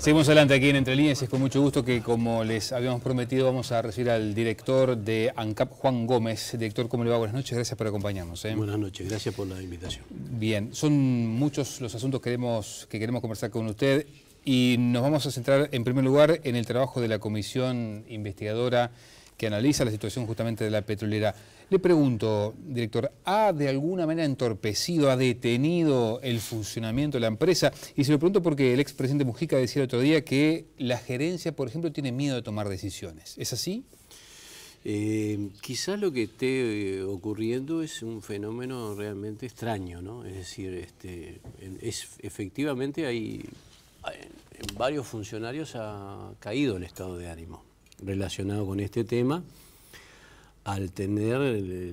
Seguimos adelante aquí en Entre Líneas y es con mucho gusto que como les habíamos prometido vamos a recibir al director de ANCAP, Juan Gómez. Director, ¿cómo le va? Buenas noches, gracias por acompañarnos. ¿eh? Buenas noches, gracias por la invitación. Bien, son muchos los asuntos queremos, que queremos conversar con usted. Y nos vamos a centrar en primer lugar en el trabajo de la comisión investigadora que analiza la situación justamente de la petrolera. Le pregunto, director, ¿ha de alguna manera entorpecido, ha detenido el funcionamiento de la empresa? Y se lo pregunto porque el expresidente Mujica decía el otro día que la gerencia, por ejemplo, tiene miedo de tomar decisiones. ¿Es así? Eh, quizás lo que esté eh, ocurriendo es un fenómeno realmente extraño, ¿no? Es decir, este, es, efectivamente hay, varios funcionarios ha caído el estado de ánimo relacionado con este tema al tener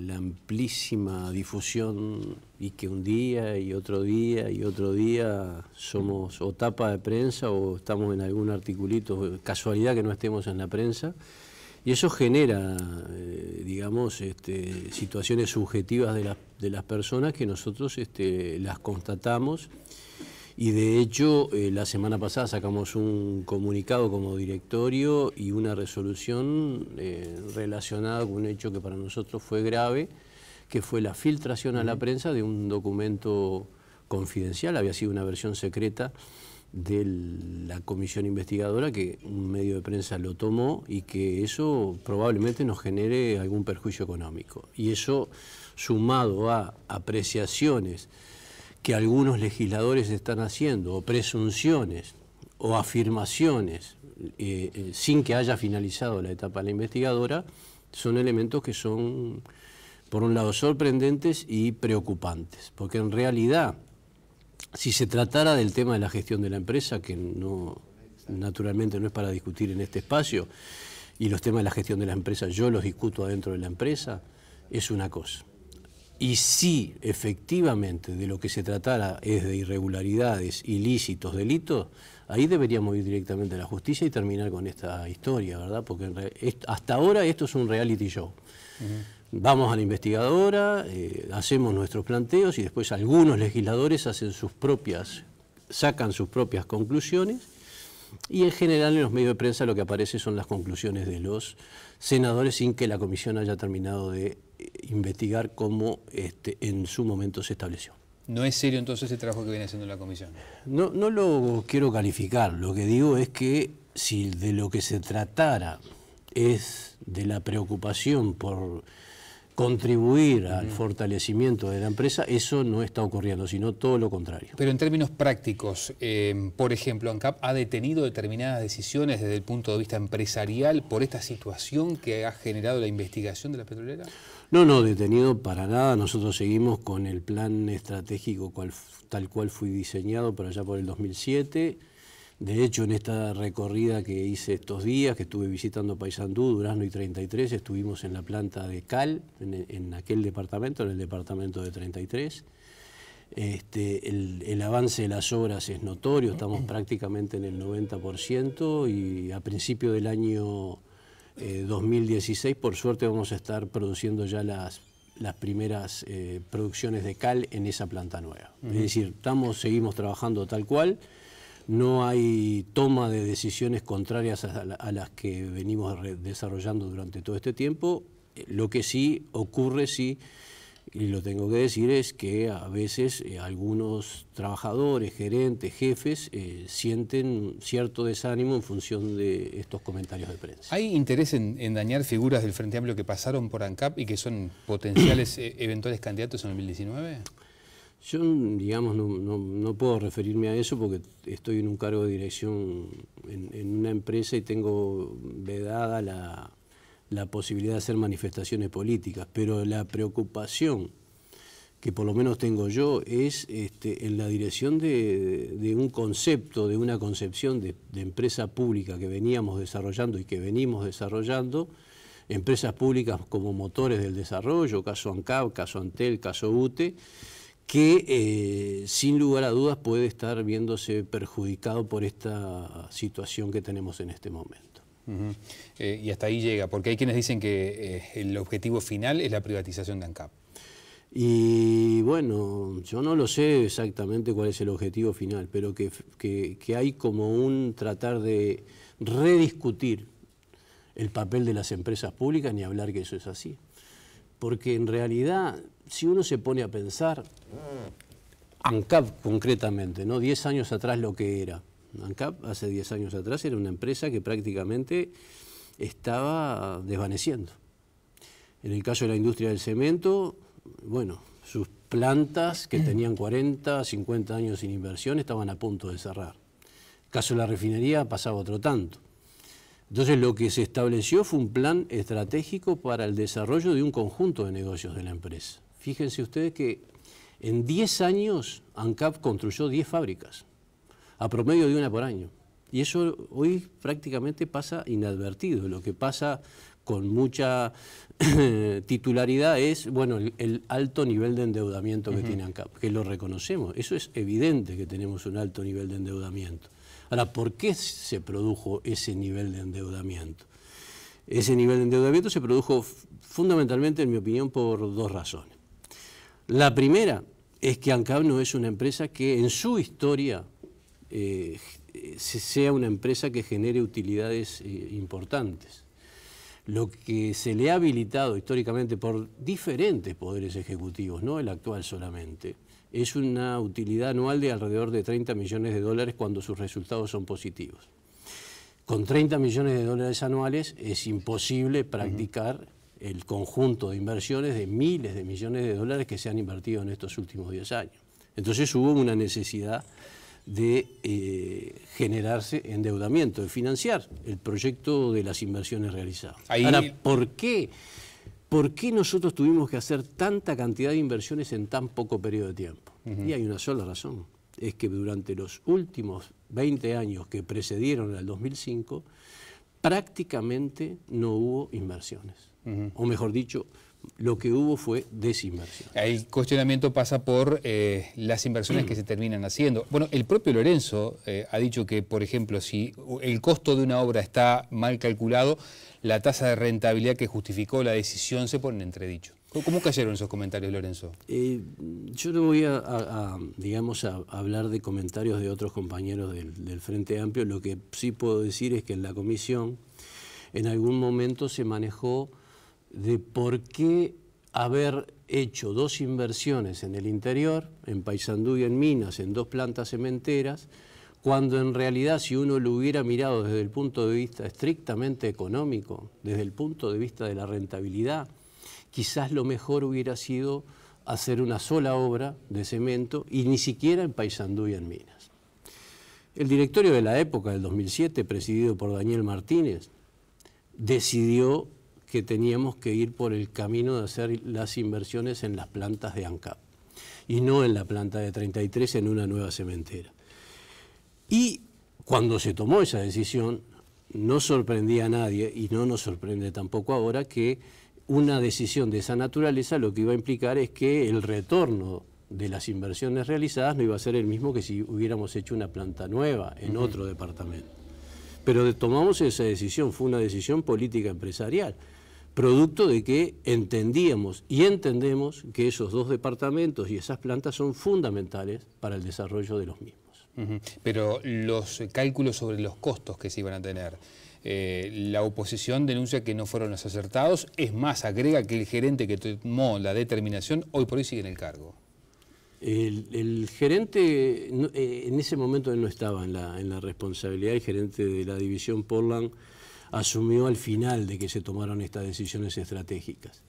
la amplísima difusión y que un día y otro día y otro día somos o tapa de prensa o estamos en algún articulito, casualidad que no estemos en la prensa, y eso genera, eh, digamos, este, situaciones subjetivas de, las personas que nosotros este, las constatamos y de hecho, eh, la semana pasada sacamos un comunicado como directorio y una resolución eh, relacionada con un hecho que para nosotros fue grave, que fue la filtración a la prensa de un documento confidencial, había sido una versión secreta de la comisión investigadora que un medio de prensa lo tomó y que eso probablemente nos genere algún perjuicio económico. Y eso sumado a apreciaciones que algunos legisladores están haciendo, o presunciones, o afirmaciones, eh, eh, sin que haya finalizado la etapa de la investigadora, son elementos que son, por un lado, sorprendentes y preocupantes, porque en realidad, si se tratara del tema de la gestión de la empresa, que no, naturalmente no es para discutir en este espacio, y los temas de la gestión de la empresa yo los discuto adentro de la empresa, es una cosa y si efectivamente de lo que se tratara es de irregularidades, ilícitos, delitos, ahí deberíamos ir directamente a la justicia y terminar con esta historia, ¿verdad? Porque hasta ahora esto es un reality show. Vamos a la investigadora, eh, hacemos nuestros planteos y después algunos legisladores hacen sus propias, sacan sus propias conclusiones y en general en los medios de prensa lo que aparece son las conclusiones de los senadores sin que la comisión haya terminado de eh, investigar cómo este, en su momento se estableció. ¿No es serio entonces el trabajo que viene haciendo la comisión? No, no lo quiero calificar, lo que digo es que si de lo que se tratara es de la preocupación por contribuir al fortalecimiento de la empresa, eso no está ocurriendo, sino todo lo contrario. Pero en términos prácticos, em, por ejemplo, ANCAP ha detenido determinadas decisiones desde el punto de vista empresarial por esta situación que ha generado la investigación de la petrolera? No, no, detenido para nada. Nosotros seguimos con el plan estratégico tal cual fue diseñado por allá por el 2007 de hecho, en esta recorrida que hice estos días, que estuve visitando Paysandú, Durazno y 33, estuvimos en la planta de Cal, en, aquel departamento, en el departamento de 33. Este, el, avance de las obras es notorio, estamos prácticamente en el 90% y a principio del año 2016, eh, por suerte, vamos a estar produciendo ya las primeras eh, producciones de cal en esa planta nueva. Es decir, estamos, seguimos trabajando tal cual no hay toma de decisiones contrarias a, las que venimos desarrollando durante todo este tiempo. Eh, lo que sí ocurre, sí, y lo tengo que decir, es que a veces eh, algunos trabajadores, gerentes, jefes, eh, sienten cierto desánimo en función de estos comentarios de prensa. ¿Hay interés en, dañar figuras del Frente Amplio que pasaron por ANCAP y que son potenciales eventuales candidatos en 2019? Yo, digamos, no, puedo referirme a eso porque estoy en un cargo de dirección en, una empresa y tengo vedada la, posibilidad de hacer manifestaciones políticas, pero la preocupación que por lo menos tengo yo es este, en la dirección de, un concepto, de una concepción de, de empresa pública que veníamos desarrollando y que venimos desarrollando, empresas públicas como motores del desarrollo, caso ANCAP, caso ANTEL, caso UTE, que eh, sin lugar a dudas puede estar viéndose perjudicado por esta situación que tenemos en este momento. Eh, y hasta ahí llega, porque hay quienes dicen que eh, el objetivo final es la privatización de ANCAP. Y bueno, yo no lo sé exactamente cuál es el objetivo final, pero que hay como un tratar de rediscutir el papel de las empresas públicas, ni hablar que eso es así porque en realidad, si uno se pone a pensar, ANCAP concretamente, ¿no? 10 años atrás lo que era. ANCAP hace 10 años atrás era una empresa que prácticamente estaba desvaneciendo. En el caso de la industria del cemento, bueno, sus plantas que tenían 40, 50 años sin inversión estaban a punto de cerrar. En el caso de la refinería pasaba otro tanto. Entonces lo que se estableció fue un plan estratégico para el desarrollo de un conjunto de negocios de la empresa. Fíjense ustedes que en 10 años ANCAP construyó 10 fábricas, a promedio de una por año. Y eso hoy prácticamente pasa inadvertido. Lo que pasa con mucha titularidad es bueno el, alto nivel de endeudamiento que tiene ANCAP, que lo reconocemos. Eso es evidente que tenemos un alto nivel de endeudamiento. Ahora, ¿por qué se produjo ese nivel de endeudamiento? Ese nivel de endeudamiento se produjo fundamentalmente, en mi opinión, por dos razones. La primera es que ANCAP no es una empresa que en su historia eh, sea una empresa que genere utilidades eh, importantes lo que se le ha habilitado históricamente por diferentes poderes ejecutivos, no el actual solamente, es una utilidad anual de alrededor de 30 millones de dólares cuando sus resultados son positivos. Con 30 millones de dólares anuales es imposible practicar el conjunto de inversiones de miles de millones de dólares que se han invertido en estos últimos 10 años. Entonces hubo una necesidad de eh, generarse endeudamiento, de financiar el proyecto de las inversiones realizadas. Ahora, ¿por qué? nosotros tuvimos que hacer tanta cantidad de inversiones en tan poco periodo de tiempo? Y hay una sola razón, es que durante los últimos 20 años que precedieron al 2005, prácticamente no hubo inversiones. O mejor dicho, lo que hubo fue desinversión. El cuestionamiento pasa por eh, las inversiones que se terminan haciendo. Bueno, el propio Lorenzo eh, ha dicho que, por ejemplo, si el costo de una obra está mal calculado, la tasa de rentabilidad que justificó la decisión se pone en entredicho. ¿Cómo cayeron esos comentarios, Lorenzo? Eh, yo no voy a, digamos, hablar de comentarios de otros compañeros del Frente Amplio. Lo que sí puedo decir es que en la comisión en algún momento se manejó de por qué haber hecho dos inversiones en el interior, en Paysandú y en Minas, en dos plantas cementeras, cuando en realidad si uno lo hubiera mirado desde el punto de vista estrictamente económico, desde el punto de vista de la rentabilidad, quizás lo mejor hubiera sido hacer una sola obra de cemento y ni siquiera en Paysandú y en Minas. El directorio de la época, del 2007, presidido por Daniel Martínez, decidió que teníamos que ir por el camino de hacer las inversiones en las plantas de ANCAP y no en la planta de 33 en una nueva cementera. Y cuando se tomó esa decisión, no sorprendía a nadie y no nos sorprende tampoco ahora que una decisión de esa naturaleza lo que iba a implicar es que el retorno de las inversiones realizadas no iba a ser el mismo que si hubiéramos hecho una planta nueva en otro departamento. Pero tomamos esa decisión, fue una decisión política empresarial producto de que entendíamos y entendemos que esos dos departamentos y esas plantas son fundamentales para el desarrollo de los mismos. Pero los cálculos sobre los costos que se iban a tener, eh, la oposición denuncia que no fueron los acertados, es más, agrega que el gerente que tomó la determinación hoy por hoy sigue en el cargo. El, gerente, eh, en ese momento él no estaba en la, en la responsabilidad, el gerente de la división Portland asumió al final de que se tomaron estas decisiones estratégicas.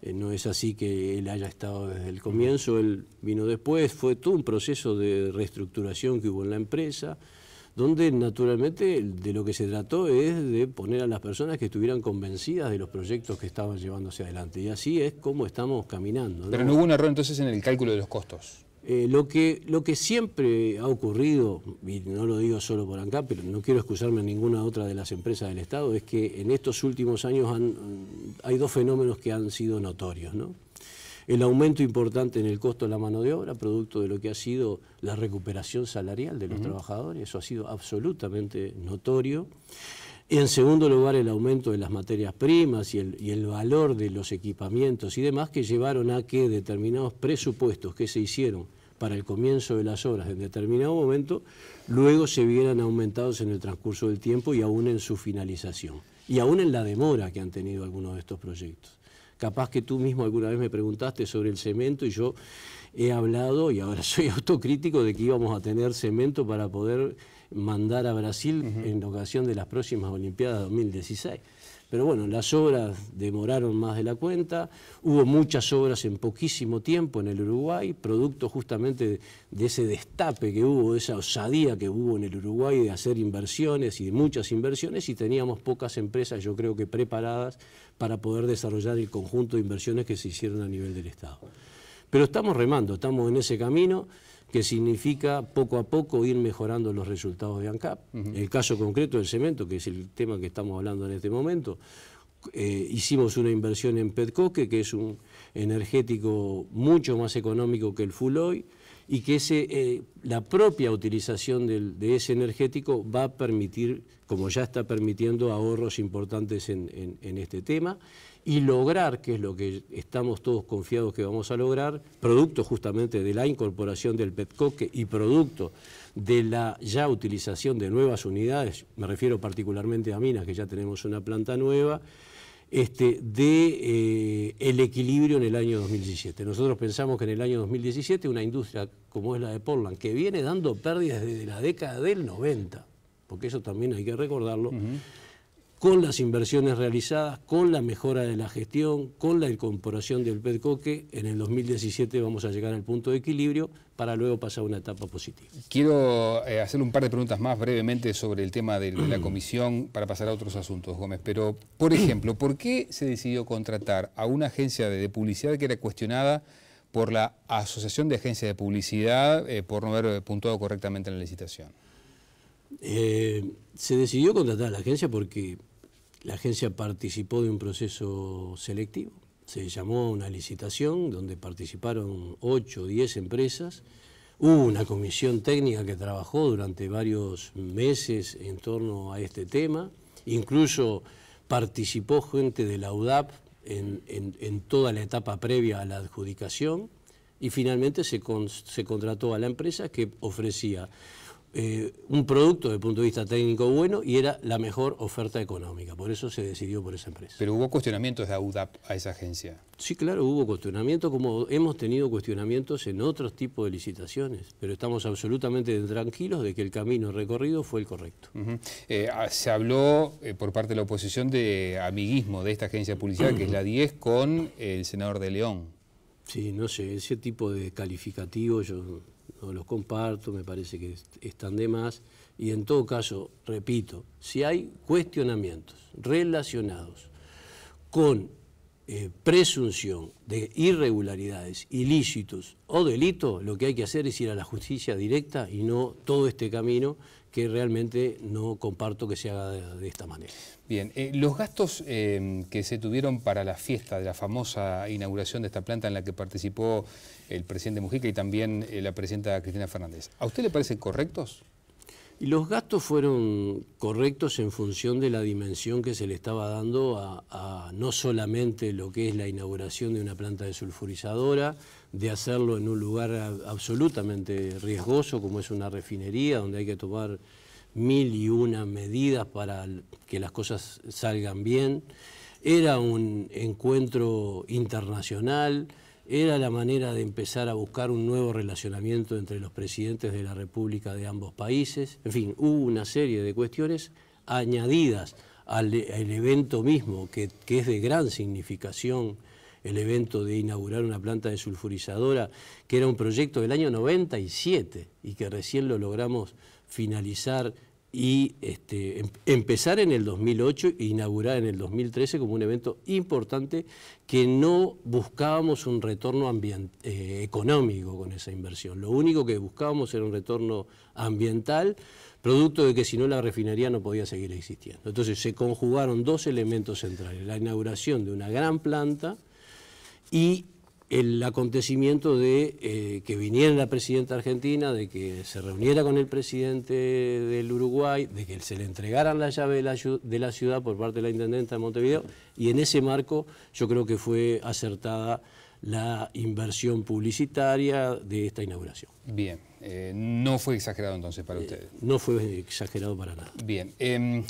Eh, no es así que él haya estado desde el comienzo, él vino después, fue todo un proceso de reestructuración que hubo en la empresa, donde naturalmente de lo que se trató es de poner a las personas que estuvieran convencidas de los proyectos que estaban llevándose adelante. Y así es como estamos caminando. Pero no hubo un error entonces en el cálculo de los costos. Eh, lo, que, lo que siempre ha ocurrido, y no lo digo solo por acá, pero no quiero excusarme en ninguna otra de las empresas del Estado, es que en estos últimos años hay dos fenómenos que han sido notorios. El aumento importante en el costo de la mano de obra, producto de lo que ha sido la recuperación salarial de los trabajadores, eso ha sido absolutamente notorio. En segundo lugar, el aumento de las materias primas y el, valor de los equipamientos y demás que llevaron a que determinados presupuestos que se hicieron para el comienzo de las obras en determinado momento, luego se vieran aumentados en el transcurso del tiempo y aún en su finalización, y aún en la demora que han tenido algunos de estos proyectos. Capaz que tú mismo alguna vez me preguntaste sobre el cemento y yo he hablado, y ahora soy autocrítico, de que íbamos a tener cemento para poder mandar a Brasil en ocasión de las próximas Olimpiadas 2016. Pero bueno, las obras demoraron más de la cuenta, hubo muchas obras en poquísimo tiempo en el Uruguay, producto justamente de ese destape que hubo, de esa osadía que hubo en el Uruguay de hacer inversiones y muchas inversiones, y teníamos pocas empresas, yo creo que preparadas para poder desarrollar el conjunto de inversiones que se hicieron a nivel del Estado. Pero estamos remando, estamos en ese camino que significa poco a poco ir mejorando los resultados de ANCAP. En El caso concreto del cemento, que es el tema que estamos hablando en este momento, eh, hicimos una inversión en Petcoque, que es un energético mucho más económico que el full y que eh, la propia utilización de ese energético va a permitir, como ya está permitiendo, ahorros importantes en este tema y lograr, que es lo que estamos todos confiados que vamos a lograr, producto justamente de la incorporación del petcoque y producto de la ya utilización de nuevas unidades, me refiero particularmente a Minas, que ya tenemos una planta nueva, este, de eh, el equilibrio en el año 2017. Nosotros pensamos que en el año 2017 una industria como es la de Portland, que viene dando pérdidas desde la década del 90, porque eso también hay que recordarlo, con las inversiones realizadas, con la mejora de la gestión, con la incorporación del PEDCOQUE, e, en el 2017 vamos a llegar al punto de equilibrio para luego pasar a una etapa positiva. Quiero eh, hacer un par de preguntas más brevemente sobre el tema de la comisión para pasar a otros asuntos, Gómez. Pero, por ejemplo, ¿por qué se decidió contratar a una agencia de publicidad que era cuestionada por la Asociación de Agencias de Publicidad eh, por no haber puntuado correctamente en la licitación? Eh, se decidió contratar a la agencia porque la agencia participó de un proceso selectivo. Se llamó a una licitación donde participaron 8 o 10 empresas. Hubo una comisión técnica que trabajó durante varios meses en torno a este tema. Incluso participó gente de la UDAP en, toda la etapa previa a la adjudicación. Y finalmente se contrató a la empresa que ofrecía eh, un producto desde punto de vista técnico bueno y era la mejor oferta económica. Por eso se decidió por esa empresa. Pero hubo cuestionamientos de AUDAP a esa agencia. Sí, claro, hubo cuestionamientos, como hemos tenido cuestionamientos en otros tipos de licitaciones, pero estamos absolutamente tranquilos de que el camino recorrido fue el correcto. Eh, ah, se habló eh, por parte de la oposición de amiguismo de esta agencia publicitaria, que es la 10, con el senador de León. Sí, no sé, ese tipo de calificativo yo no los comparto, me parece que están de más. Y en todo caso, repito, si hay cuestionamientos relacionados con eh, presunción de irregularidades, ilícitos o delitos, lo que hay que hacer es ir a la justicia directa y no todo este camino que realmente no comparto que se haga de, esta manera. Bien, eh, los gastos eh, que se tuvieron para la fiesta de la famosa inauguración de esta planta en la que participó el presidente Mujica y también eh, la presidenta Cristina Fernández, ¿a usted le parecen correctos? los gastos fueron correctos en función de la dimensión que se le estaba dando a, a no solamente lo que es la inauguración de una planta desulfurizadora, de hacerlo en un lugar absolutamente riesgoso como es una refinería, donde hay que tomar mil y una medidas para que las cosas salgan bien. Era un encuentro internacional, era la manera de empezar a buscar un nuevo relacionamiento entre los presidentes de la República de ambos países. En fin, hubo una serie de cuestiones añadidas al, evento mismo, que, que es de gran significación el evento de inaugurar una planta de sulfurizadora que era un proyecto del año 97 y que recién lo logramos finalizar y este, em-, empezar en el 2008 e inaugurar en el 2013 como un evento importante que no buscábamos un retorno eh, económico con esa inversión. Lo único que buscábamos era un retorno ambiental, producto de que si no la refinería no podía seguir existiendo. Entonces se conjugaron dos elementos centrales, la inauguración de una gran planta, y el acontecimiento de eh, que viniera la presidenta argentina, de que se reuniera con el presidente del Uruguay, de que se le entregaran la llave de la, ciudad por parte de la intendenta de Montevideo, y en ese marco yo creo que fue acertada la inversión publicitaria de esta inauguración. Bien, eh, no fue exagerado entonces para eh, ustedes. No fue exagerado para nada. Bien, em,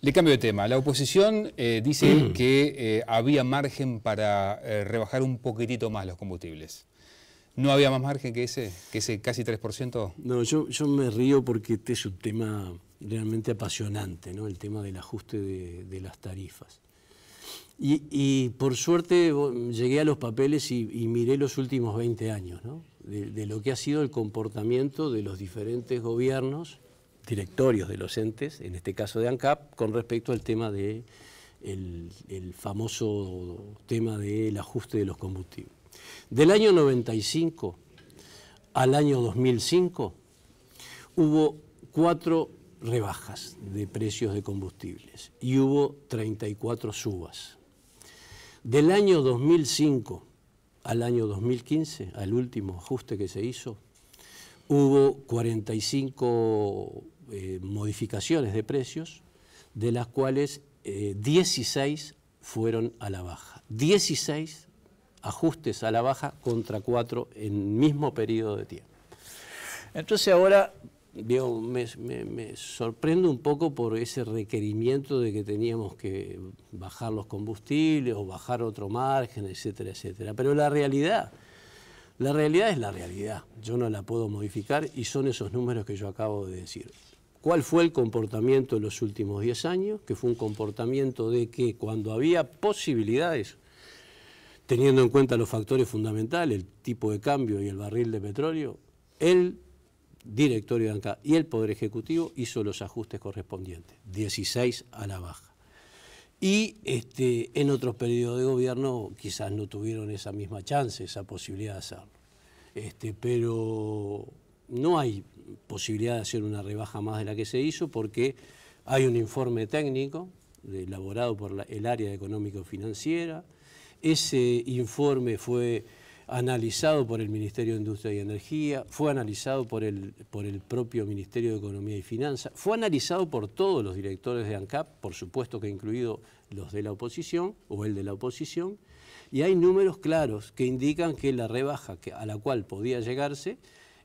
le cambio de tema. La oposición eh, dice mm. que eh, había margen para eh, rebajar un poquitito más los combustibles. ¿No había más margen que ese, que ese casi 3%? No, yo, me río porque este es un tema realmente apasionante, ¿no? el tema del ajuste de, las tarifas. Y, por suerte oh, llegué a los papeles y, miré los últimos 20 años, ¿no? de lo que ha sido el comportamiento de los diferentes gobiernos directorios de los entes, en este caso de ANCAP, con respecto al tema de famoso tema del ajuste de los combustibles. Del año 95 al año 2005 hubo cuatro rebajas de precios de combustibles y hubo 34 subas. Del año 2005 al año 2015, al último ajuste que se hizo, hubo 45 eh, modificaciones de precios, de las cuales 16 eh, fueron a la baja. 16 ajustes a la baja contra 4 en mismo periodo de tiempo. Entonces ahora me, me, sorprendo un poco por ese requerimiento de que teníamos que bajar los combustibles o bajar otro margen, etcétera, etcétera. Pero la realidad, la realidad es la realidad. Yo no la puedo modificar y son esos números que yo acabo de decir cuál fue el comportamiento en los últimos 10 años, que fue un comportamiento de que cuando había posibilidades, teniendo en cuenta los factores fundamentales, el tipo de cambio y el barril de petróleo, el directorio de ANCA y el Poder Ejecutivo hizo los ajustes correspondientes, 16 a la baja. Y este, en otros periodos de gobierno quizás no tuvieron esa misma chance, esa posibilidad de hacerlo. Este, pero no hay posibilidad de hacer una rebaja más de la que se hizo porque hay un informe técnico elaborado por el área económico-financiera. Ese informe fue analizado por el Ministerio de Industria y Energía, fue analizado por el, propio Ministerio de Economía y Finanzas, fue analizado por todos los directores de ANCAP, por supuesto que incluido los de la oposición o el de la oposición, y hay números claros que indican que la rebaja a la cual podía llegarse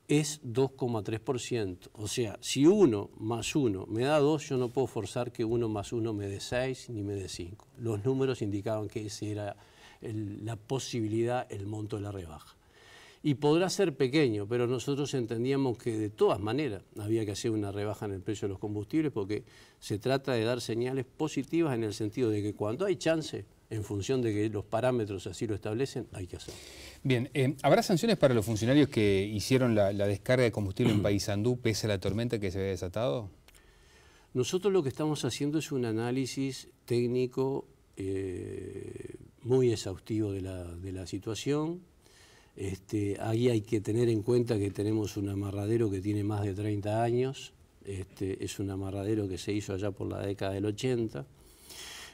es 2,3%. O sea, si 1 más 1 me da 2, yo no puedo forzar que 1 más 1 me dé 6 ni me dé 5. Los números indicaban que esa era la posibilidad, el monto de la rebaja. Y podrá ser pequeño, pero nosotros entendíamos que de todas maneras había que hacer una rebaja en el precio de los combustibles porque se trata de dar señales positivas en el sentido de que cuando hay chance, en función de que los parámetros así lo establecen, hay que hacerlo. Bien, eh, ¿habrá sanciones para los funcionarios que hicieron la, descarga de combustible en Paysandú pese a la tormenta que se había desatado? Nosotros lo que estamos haciendo es un análisis técnico eh, muy exhaustivo de la, situación. Este, ahí hay que tener en cuenta que tenemos un amarradero que tiene más de 30 años. Este, es un amarradero que se hizo allá por la década del 80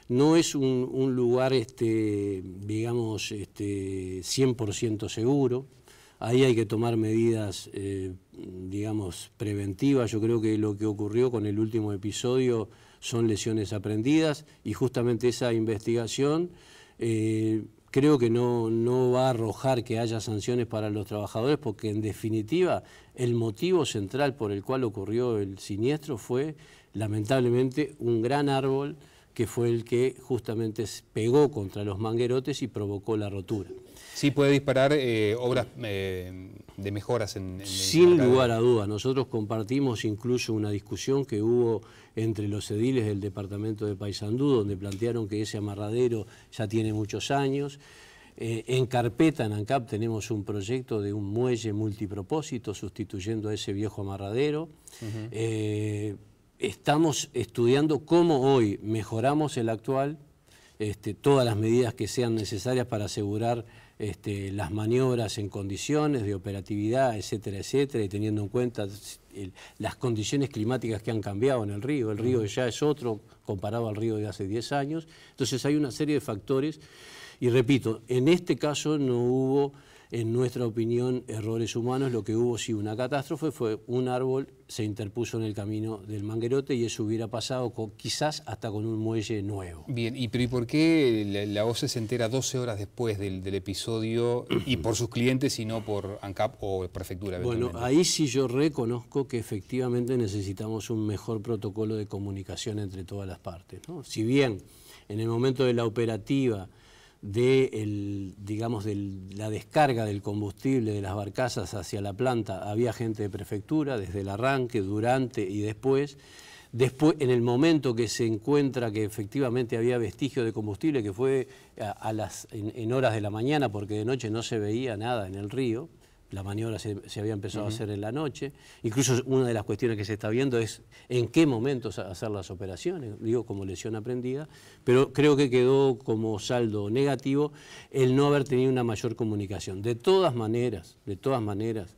no es un, lugar, este, digamos, 100% este, seguro. Ahí hay que tomar medidas, eh, digamos, preventivas. Yo creo que lo que ocurrió con el último episodio son lesiones aprendidas y justamente esa investigación eh, creo que no va a arrojar que haya sanciones para los trabajadores porque en definitiva el motivo central por el cual ocurrió el siniestro fue lamentablemente un gran árbol que fue el que justamente pegó contra los manguerotes y provocó la rotura. Sí puede disparar eh, obras eh, de mejoras en... en Sin lugar a duda. nosotros compartimos incluso una discusión que hubo entre los ediles del departamento de Paysandú, donde plantearon que ese amarradero ya tiene muchos años. Eh, en carpeta, en ANCAP, tenemos un proyecto de un muelle multipropósito sustituyendo a ese viejo amarradero estamos estudiando cómo hoy mejoramos el actual, este, todas las medidas que sean necesarias para asegurar este, las maniobras en condiciones de operatividad, etcétera, etcétera, y teniendo en cuenta las condiciones climáticas que han cambiado en el río. El río ya es otro comparado al río de hace 10 años. Entonces hay una serie de factores. Y repito, en este caso no hubo en nuestra opinión, errores humanos. Lo que hubo, sí, una catástrofe fue un árbol se interpuso en el camino del manguerote y eso hubiera pasado quizás hasta con un muelle nuevo. Bien, ¿y, pero ¿y por qué la, voz OCE se entera 12 horas después del, episodio y por sus clientes y no por ANCAP o Prefectura? Bueno, ahí sí yo reconozco que efectivamente necesitamos un mejor protocolo de comunicación entre todas las partes. Si bien en el momento de la operativa de la descarga del combustible de las barcazas hacia la planta, había gente de prefectura desde el arranque, durante y después. Después, en el momento que se encuentra que efectivamente había vestigio de combustible, que fue a, las, en, horas de la mañana, porque de noche no se veía nada en el río, la maniobra se, había empezado a hacer en la noche. Incluso una de las cuestiones que se está viendo es en qué momentos hacer las operaciones, digo, como lesión aprendida, pero creo que quedó como saldo negativo el no haber tenido una mayor comunicación. De todas maneras, de todas maneras,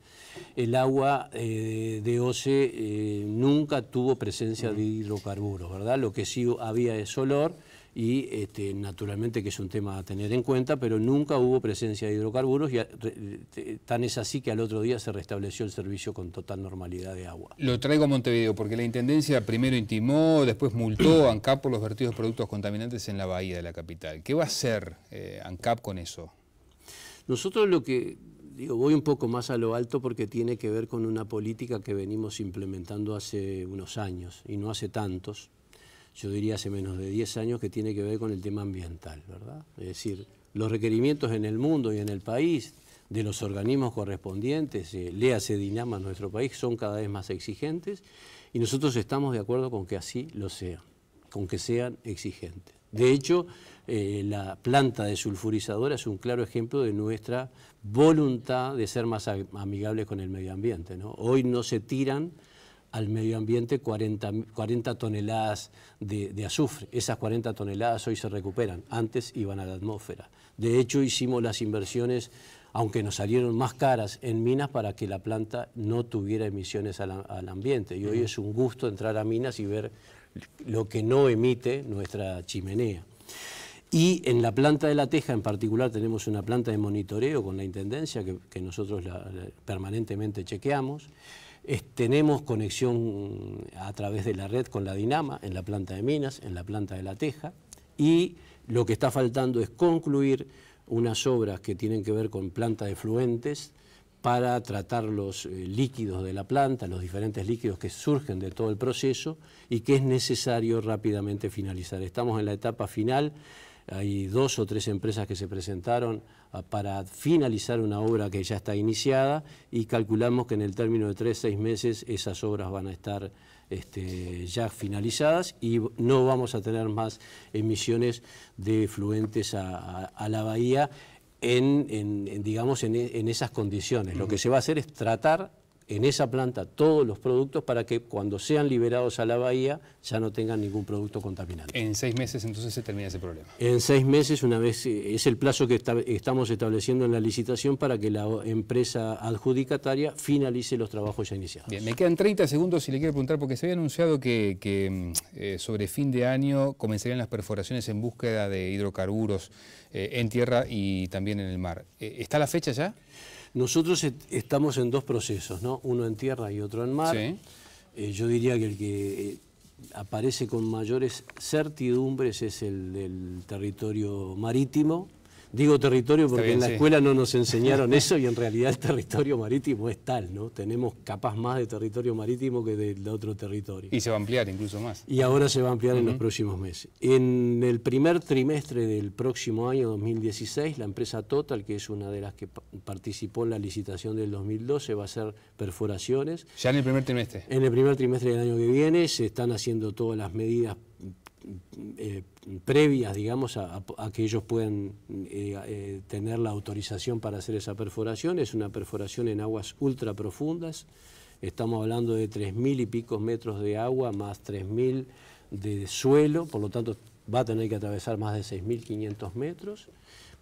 el agua eh, de OCE eh, nunca tuvo presencia de hidrocarburos, ¿verdad? Lo que sí había es olor y este, naturalmente que es un tema a tener en cuenta, pero nunca hubo presencia de hidrocarburos y tan es así que al otro día se restableció el servicio con total normalidad de agua. Lo traigo a Montevideo porque la Intendencia primero intimó, después multó a ANCAP por los vertidos de productos contaminantes en la bahía de la capital. ¿Qué va a hacer eh, ANCAP con eso? Nosotros lo que digo, voy un poco más a lo alto porque tiene que ver con una política que venimos implementando hace unos años y no hace tantos, yo diría hace menos de 10 años, que tiene que ver con el tema ambiental, ¿verdad? Es decir, los requerimientos en el mundo y en el país de los organismos correspondientes, eh, léase Dinama en nuestro país, son cada vez más exigentes y nosotros estamos de acuerdo con que así lo sean, con que sean exigentes. De hecho, eh, la planta de sulfurizadora es un claro ejemplo de nuestra voluntad de ser más amigables con el medio ambiente. Hoy no se tiran al medio ambiente 40, 40 toneladas de, azufre. Esas 40 toneladas hoy se recuperan, antes iban a la atmósfera. De hecho, hicimos las inversiones, aunque nos salieron más caras, en minas para que la planta no tuviera emisiones al, ambiente. Y hoy es un gusto entrar a minas y ver lo que no emite nuestra chimenea. Y en la planta de la Teja en particular tenemos una planta de monitoreo con la Intendencia que, nosotros permanentemente chequeamos tenemos conexión a través de la red con la Dinama, en la planta de Minas, en la planta de La Teja, y lo que está faltando es concluir unas obras que tienen que ver con planta de fluentes para tratar los eh, líquidos de la planta, los diferentes líquidos que surgen de todo el proceso y que es necesario rápidamente finalizar. Estamos en la etapa final hay dos o tres empresas que se presentaron ah, para finalizar una obra que ya está iniciada y calculamos que en el término de tres, seis meses esas obras van a estar este, ya finalizadas y no vamos a tener más emisiones de fluentes a, la bahía en, digamos, en, esas condiciones. Lo que se va a hacer es tratar en esa planta todos los productos para que cuando sean liberados a la bahía ya no tengan ningún producto contaminante. En seis meses entonces se termina ese problema. En seis meses, una vez, es el plazo que estamos estableciendo en la licitación para que la empresa adjudicataria finalice los trabajos ya iniciados. Bien, me quedan 30 segundos si le quiero preguntar, porque se había anunciado que, eh, sobre fin de año comenzarían las perforaciones en búsqueda de hidrocarburos eh, en tierra y también en el mar. Eh, ¿Está la fecha ya? Nosotros estamos en dos procesos, ¿no? Uno en tierra y otro en mar. Eh, yo diría que el que eh, aparece con mayores certidumbres es el del territorio marítimo, Digo territorio porque en la escuela no nos enseñaron eso y en realidad el territorio marítimo es tal, ¿no? Tenemos capaz más de territorio marítimo que de otro territorio. Y se va a ampliar incluso más. Y ahora se va a ampliar en los próximos meses. En el primer trimestre del próximo año 2016, la empresa Total, que es una de las que participó en la licitación del 2012, va a hacer perforaciones. Ya en el primer trimestre. En el primer trimestre del año que viene se están haciendo todas las medidas eh, previas, digamos, a, que ellos puedan eh, eh, tener la autorización para hacer esa perforación. Es una perforación en aguas ultra profundas. Estamos hablando de 3.000 y pico metros de agua más 3.000 de suelo, por lo tanto va a tener que atravesar más de 6.500 metros.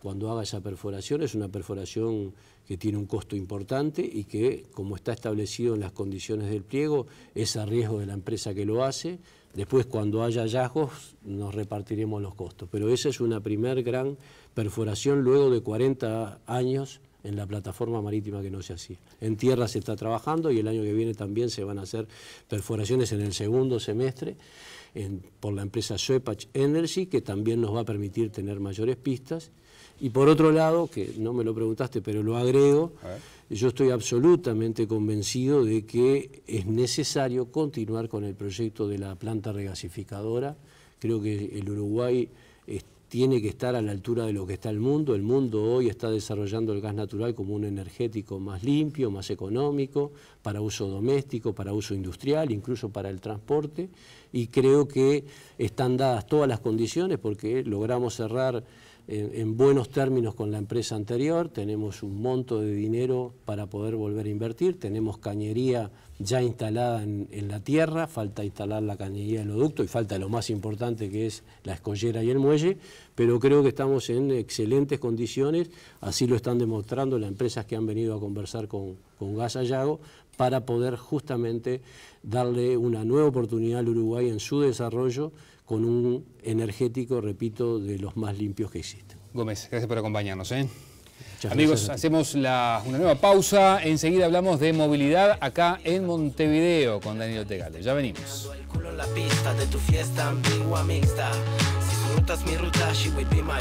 Cuando haga esa perforación, es una perforación que tiene un costo importante y que, como está establecido en las condiciones del pliego, es a riesgo de la empresa que lo hace, Después, cuando haya hallazgos, nos repartiremos los costos. Pero esa es una primer gran perforación luego de 40 años en la plataforma marítima que no se hacía. En tierra se está trabajando y el año que viene también se van a hacer perforaciones en el segundo semestre por la empresa Suepach Energy, que también nos va a permitir tener mayores pistas. Y por otro lado, que no me lo preguntaste, pero lo agrego, yo estoy absolutamente convencido de que es necesario continuar con el proyecto de la planta regasificadora. Creo que el Uruguay tiene que estar a la altura de lo que está el mundo. El mundo hoy está desarrollando el gas natural como un energético más limpio, más económico, para uso doméstico, para uso industrial, incluso para el transporte. Y creo que están dadas todas las condiciones porque logramos cerrar en, buenos términos con la empresa anterior, tenemos un monto de dinero para poder volver a invertir, tenemos cañería ya instalada en, la tierra, falta instalar la cañería del oducto y falta lo más importante que es la escollera y el muelle, pero creo que estamos en excelentes condiciones, así lo están demostrando las empresas que han venido a conversar con, con Gas para poder justamente darle una nueva oportunidad al Uruguay en su desarrollo con un energético, repito, de los más limpios que existen. Gómez, gracias por acompañarnos. ¿eh? Amigos, hacemos una nueva pausa. Enseguida hablamos de movilidad acá en Montevideo con Daniel Tegales. Ya venimos rutas mi ruta, she will be my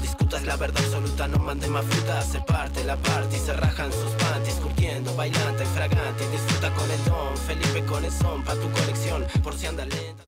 discutas la verdad absoluta, no mande más fruta Se parte la party, se rajan sus panties Curtiendo, bailante, fragante, disfruta con el don Felipe con el son, pa' tu colección Por si anda lenta